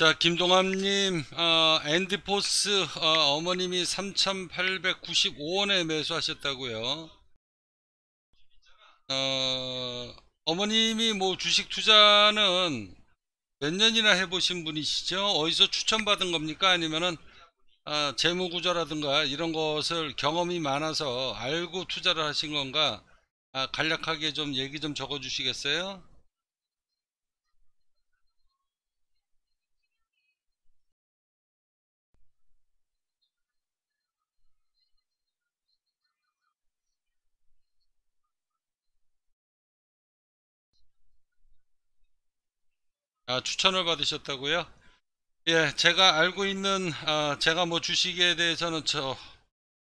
자김동암님 어, 엔드포스 어, 머님이 3,895원에 매수하셨다고요 어, 어머님이 뭐 주식 투자는 몇 년이나 해보신 분이시죠? 어디서 추천받은 겁니까? 아니면은 아, 재무구조라든가 이런 것을 경험이 많아서 알고 투자를 하신 건가? 아, 간략하게 좀 얘기 좀 적어주시겠어요? 아, 추천을 받으셨다고요? 예, 제가 알고 있는 아, 제가 뭐 주식에 대해서는 저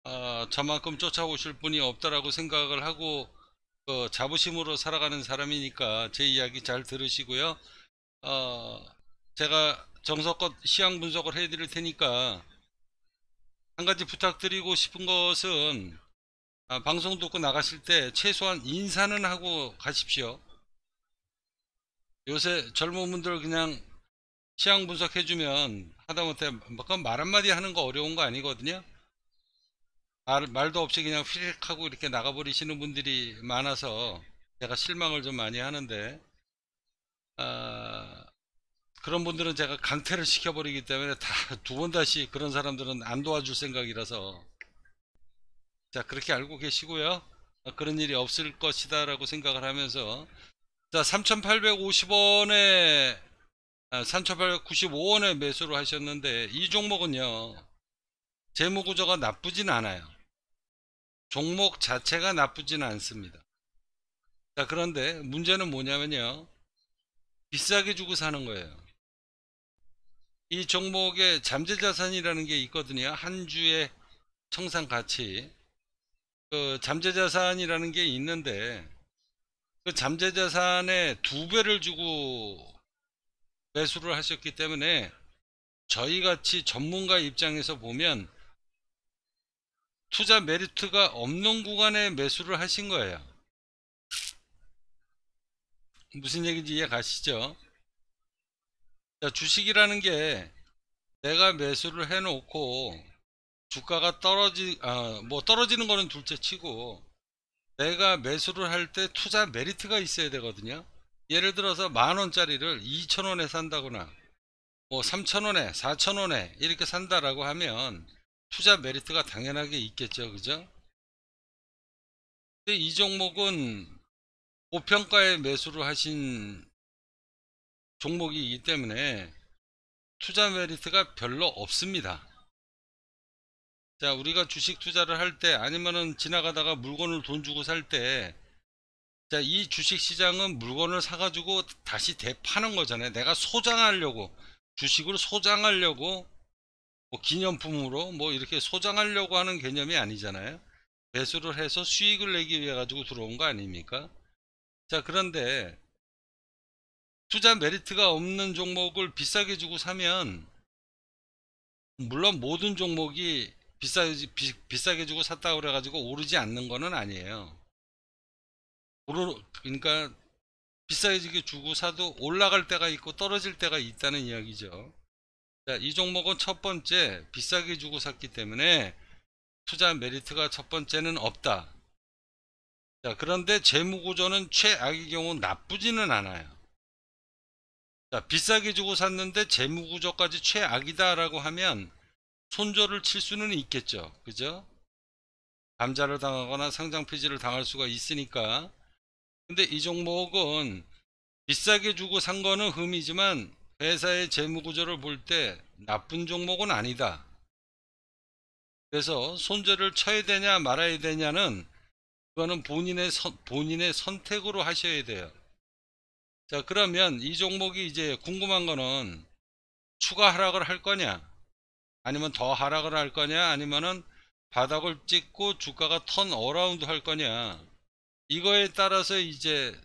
아, 저만큼 쫓아오실 분이 없다라고 생각을 하고 어, 자부심으로 살아가는 사람이니까 제 이야기 잘 들으시고요. 어, 제가 정석껏 시향 분석을 해드릴 테니까 한 가지 부탁드리고 싶은 것은 아, 방송 듣고 나가실 때 최소한 인사는 하고 가십시오. 요새 젊은 분들 그냥 시향 분석해주면 하다못해 말 한마디 하는 거 어려운 거 아니거든요. 말, 말도 없이 그냥 휘릭 하고 이렇게 나가버리시는 분들이 많아서 제가 실망을 좀 많이 하는데 어, 그런 분들은 제가 강퇴를 시켜버리기 때문에 다 두 번 다시 그런 사람들은 안 도와줄 생각이라서 자 그렇게 알고 계시고요 그런 일이 없을 것이다 라고 생각을 하면서 자, 3,850원에, 아, 3,895원에 매수를 하셨는데, 이 종목은요, 재무구조가 나쁘진 않아요. 종목 자체가 나쁘진 않습니다. 자, 그런데 문제는 뭐냐면요, 비싸게 주고 사는 거예요. 이 종목에 잠재자산이라는 게 있거든요. 한주에 청산 가치. 그 잠재자산이라는 게 있는데 그 잠재 자산의 두 배를 주고 매수를 하셨기 때문에 저희 같이 전문가 입장에서 보면 투자 메리트가 없는 구간에 매수를 하신 거예요. 무슨 얘기인지 이해 가시죠? 자, 주식이라는 게 내가 매수를 해놓고 주가가 떨어지, 아, 뭐 떨어지는 거는 둘째 치고 내가 매수를 할 때 투자 메리트가 있어야 되거든요. 예를 들어서 만원짜리를 2천원에 산다거나 뭐 3천원에 4천원에 이렇게 산다라고 하면 투자 메리트가 당연하게 있겠죠. 그죠? 근데 이 종목은 고평가에 매수를 하신 종목이기 때문에 투자 메리트가 별로 없습니다. 자 우리가 주식 투자를 할 때 아니면은 지나가다가 물건을 돈 주고 살 때 자 이 주식 시장은 물건을 사가지고 다시 대파는 거잖아요 내가 소장하려고 주식을 소장하려고 뭐 기념품으로 뭐 이렇게 소장하려고 하는 개념이 아니잖아요 배수를 해서 수익을 내기 위해 가지고 들어온 거 아닙니까 자 그런데 투자 메리트가 없는 종목을 비싸게 주고 사면 물론 모든 종목이 비싸 비, 비싸게 주고 샀다 그래가지고 오르지 않는 거는 아니에요. 오르 그러니까 비싸게 주고 사도 올라갈 때가 있고 떨어질 때가 있다는 이야기죠. 자, 이 종목은 첫 번째 비싸게 주고 샀기 때문에 투자 메리트가 첫 번째는 없다. 자, 그런데 재무 구조는 최악의 경우 나쁘지는 않아요. 자, 비싸게 주고 샀는데 재무 구조까지 최악이다라고 하면 손절을 칠 수는 있겠죠. 그죠? 감자를 당하거나 상장 폐지를 당할 수가 있으니까. 근데 이 종목은 비싸게 주고 산 거는 흠이지만 회사의 재무구조를 볼 때 나쁜 종목은 아니다. 그래서 손절을 쳐야 되냐 말아야 되냐는 그거는 본인의 선, 본인의 선택으로 하셔야 돼요. 자, 그러면 이 종목이 이제 궁금한 거는 추가 하락을 할 거냐? 아니면 더 하락을 할 거냐 아니면은 바닥을 찍고 주가가 턴 어라운드 할 거냐 이거에 따라서 이제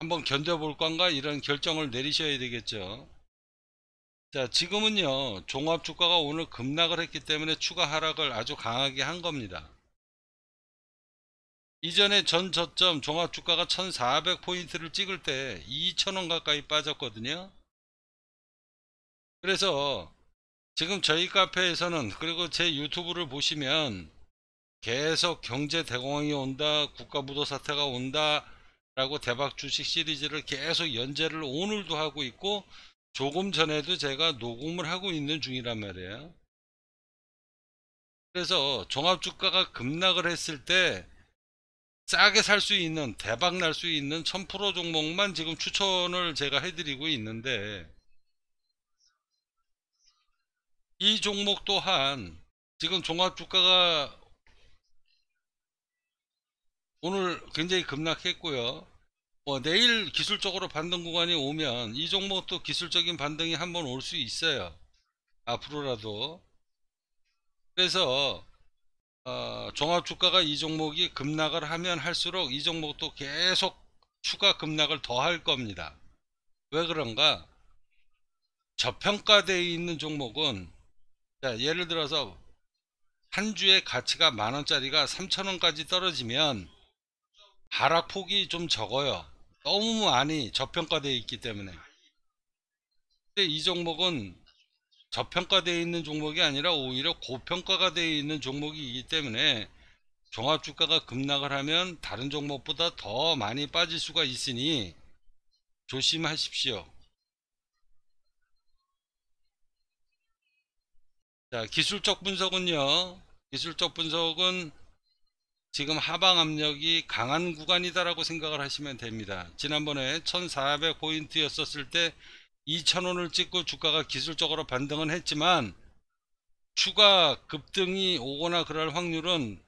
한번 견뎌볼 건가 이런 결정을 내리셔야 되겠죠 자 지금은요 종합주가가 오늘 급락을 했기 때문에 추가 하락을 아주 강하게 한 겁니다 이전에 전 저점 종합주가가 1400포인트를 찍을 때 2000원 가까이 빠졌거든요 그래서 지금 저희 카페에서는 그리고 제 유튜브를 보시면 계속 경제 대공황이 온다 국가부도 사태가 온다 라고 대박 주식 시리즈를 계속 연재를 오늘도 하고 있고 조금 전에도 제가 녹음을 하고 있는 중이란 말이에요 그래서 종합주가가 급락을 했을 때 싸게 살 수 있는 대박 날 수 있는 1000% 종목만 지금 추천을 제가 해드리고 있는데 이 종목 또한 지금 종합주가가 오늘 굉장히 급락했고요. 뭐 내일 기술적으로 반등 구간이 오면 이 종목도 기술적인 반등이 한번 올 수 있어요. 앞으로라도. 그래서 어, 종합주가가 이 종목이 급락을 하면 할수록 이 종목도 계속 추가 급락을 더 할 겁니다. 왜 그런가? 저평가되어 있는 종목은 자, 예를 들어서 한 주의 가치가 만 원짜리가 3천 원까지 떨어지면 하락폭이 좀 적어요. 너무 많이 저평가되어 있기 때문에. 근데 이 종목은 저평가되어 있는 종목이 아니라 오히려 고평가가 되어 있는 종목이기 때문에 종합주가가 급락을 하면 다른 종목보다 더 많이 빠질 수가 있으니 조심하십시오. 자, 기술적 분석은요. 기술적 분석은 지금 하방 압력이 강한 구간이다라고 생각을 하시면 됩니다. 지난번에 1400포인트였었을 때 2000원을 찍고 주가가 기술적으로 반등은 했지만 추가 급등이 오거나 그럴 확률은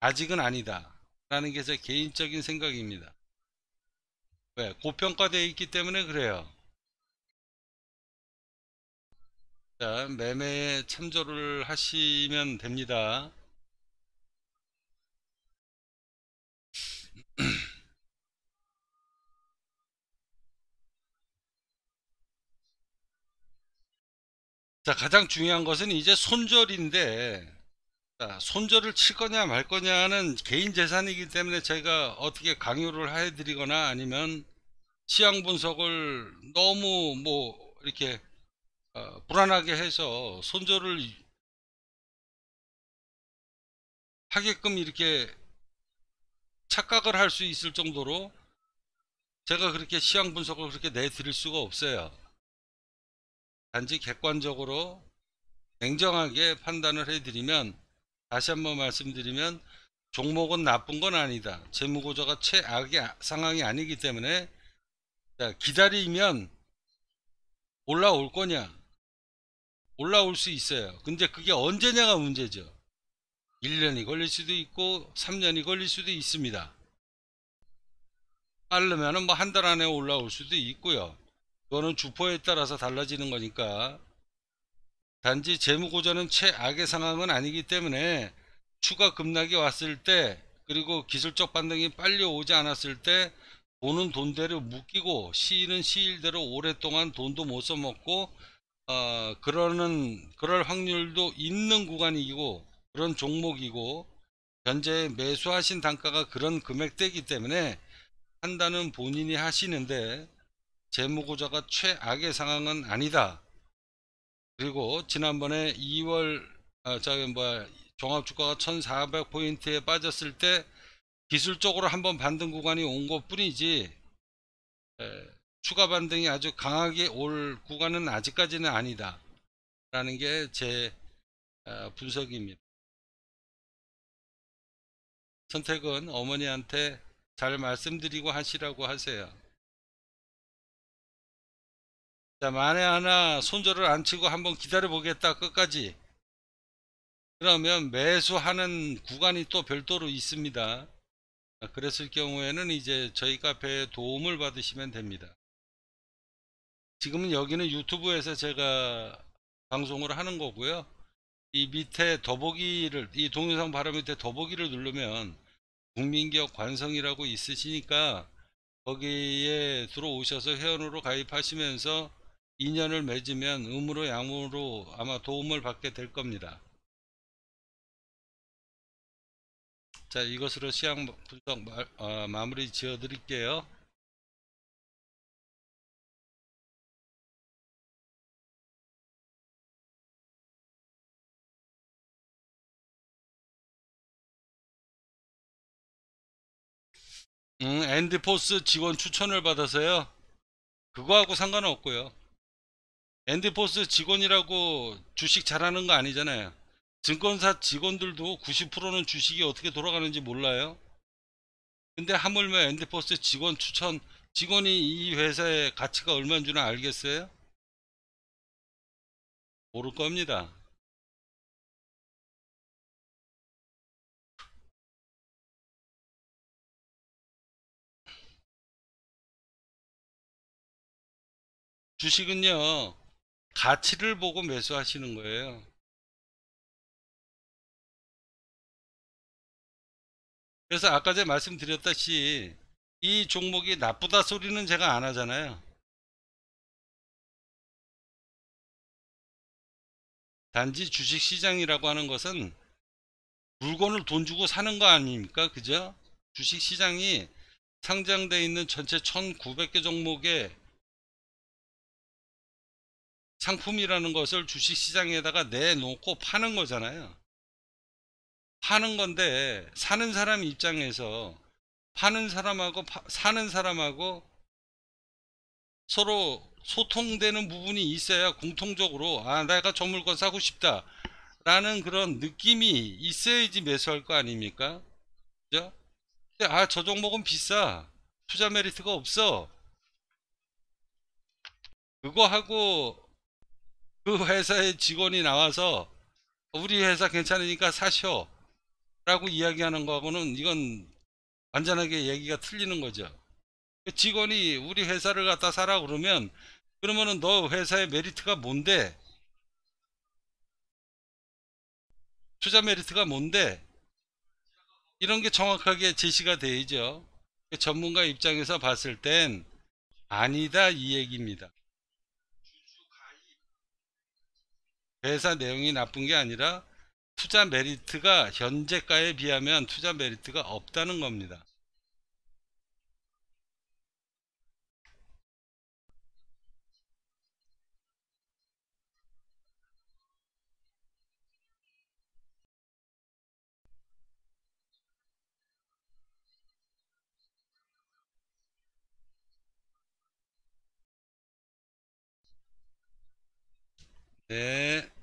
아직은 아니다. 라는 게 제 개인적인 생각입니다. 왜? 고평가되어 있기 때문에 그래요. 자, 매매에 참조를 하시면 됩니다. 자, 가장 중요한 것은 이제 손절인데, 자, 손절을 칠 거냐 말 거냐는 개인 재산이기 때문에 제가 어떻게 강요를 해드리거나 아니면 시향 분석을 너무 뭐 이렇게 어, 불안하게 해서 손절을 하게끔 이렇게 착각을 할 수 있을 정도로 제가 그렇게 시황 분석을 그렇게 내드릴 수가 없어요. 단지 객관적으로 냉정하게 판단을 해드리면 다시 한번 말씀드리면 종목은 나쁜 건 아니다. 재무고조가 최악의 상황이 아니기 때문에 기다리면 올라올 거냐 올라올 수 있어요. 근데 그게 언제냐가 문제죠. 1년이 걸릴 수도 있고 3년이 걸릴 수도 있습니다. 빠르면 뭐한 달 안에 올라올 수도 있고요. 그거는 주포에 따라서 달라지는 거니까 단지 재무고전는 최악의 상황은 아니기 때문에 추가 급락이 왔을 때 그리고 기술적 반등이 빨리 오지 않았을 때 돈은 돈대로 묶이고 시인은 시일대로 오랫동안 돈도 못 써먹고 어, 그러는 그럴 확률도 있는 구간이고 그런 종목이고 현재 매수하신 단가가 그런 금액대이기 때문에 판단은 본인이 하시는데 재무구조가 최악의 상황은 아니다. 그리고 지난번에 2월 아, 저기 뭐야 종합주가가 1400포인트에 빠졌을 때 기술적으로 한번 반등 구간이 온 것 뿐이지 에, 추가 반등이 아주 강하게 올 구간은 아직까지는 아니다. 라는 게제 어, 분석입니다. 선택은 어머니한테 잘 말씀드리고 하시라고 하세요. 자, 만에 하나 손절을 안 치고 한번 기다려 보겠다 끝까지. 그러면 매수하는 구간이 또 별도로 있습니다. 그랬을 경우에는 이제 저희 카페에 도움을 받으시면 됩니다. 지금은 여기는 유튜브에서 제가 방송을 하는 거고요. 이 밑에 더보기를 이 동영상 바로 밑에 더보기를 누르면 국민기업 관성이라고 있으시니까 거기에 들어오셔서 회원으로 가입하시면서 인연을 맺으면 음으로 양으로 아마 도움을 받게 될 겁니다. 자 이것으로 시향 분석 마, 아, 마무리 지어 드릴게요. 응, 엔드포스 직원 추천을 받아서요. 그거하고 상관은 없고요. 엔드포스 직원이라고 주식 잘하는 거 아니잖아요. 증권사 직원들도 90%는 주식이 어떻게 돌아가는지 몰라요. 근데 하물며 엔드포스 직원 추천, 직원이 이 회사의 가치가 얼마인 줄 알겠어요? 모를 겁니다. 주식은요, 가치를 보고 매수하시는 거예요. 그래서 아까 제가 말씀드렸다시이 종목이 나쁘다 소리는 제가 안 하잖아요. 단지 주식시장이라고 하는 것은 물건을 돈 주고 사는 거 아닙니까? 그죠? 주식시장이 상장되어 있는 전체 1900개 종목의 상품이라는 것을 주식시장에다가 내놓고 파는 거잖아요. 파는 건데 사는 사람 입장에서 파는 사람하고 파, 사는 사람하고 서로 소통되는 부분이 있어야 공통적으로 아 내가 저 물건 사고 싶다 라는 그런 느낌이 있어야지 매수할 거 아닙니까 그죠? 아저 종목은 비싸 투자 메리트가 없어 그거 하고 그 회사의 직원이 나와서 우리 회사 괜찮으니까 사셔 라고 이야기하는 거하고는 이건 완전하게 얘기가 틀리는 거죠 그 직원이 우리 회사를 갖다 사라 그러면 그러면은 너 회사의 메리트가 뭔데 투자 메리트가 뭔데 이런 게 정확하게 제시가 되죠 전문가 입장에서 봤을 땐 아니다 이 얘기입니다 회사 내용이 나쁜 게 아니라 투자 메리트가 현재가에 비하면 투자 메리트가 없다는 겁니다. 네.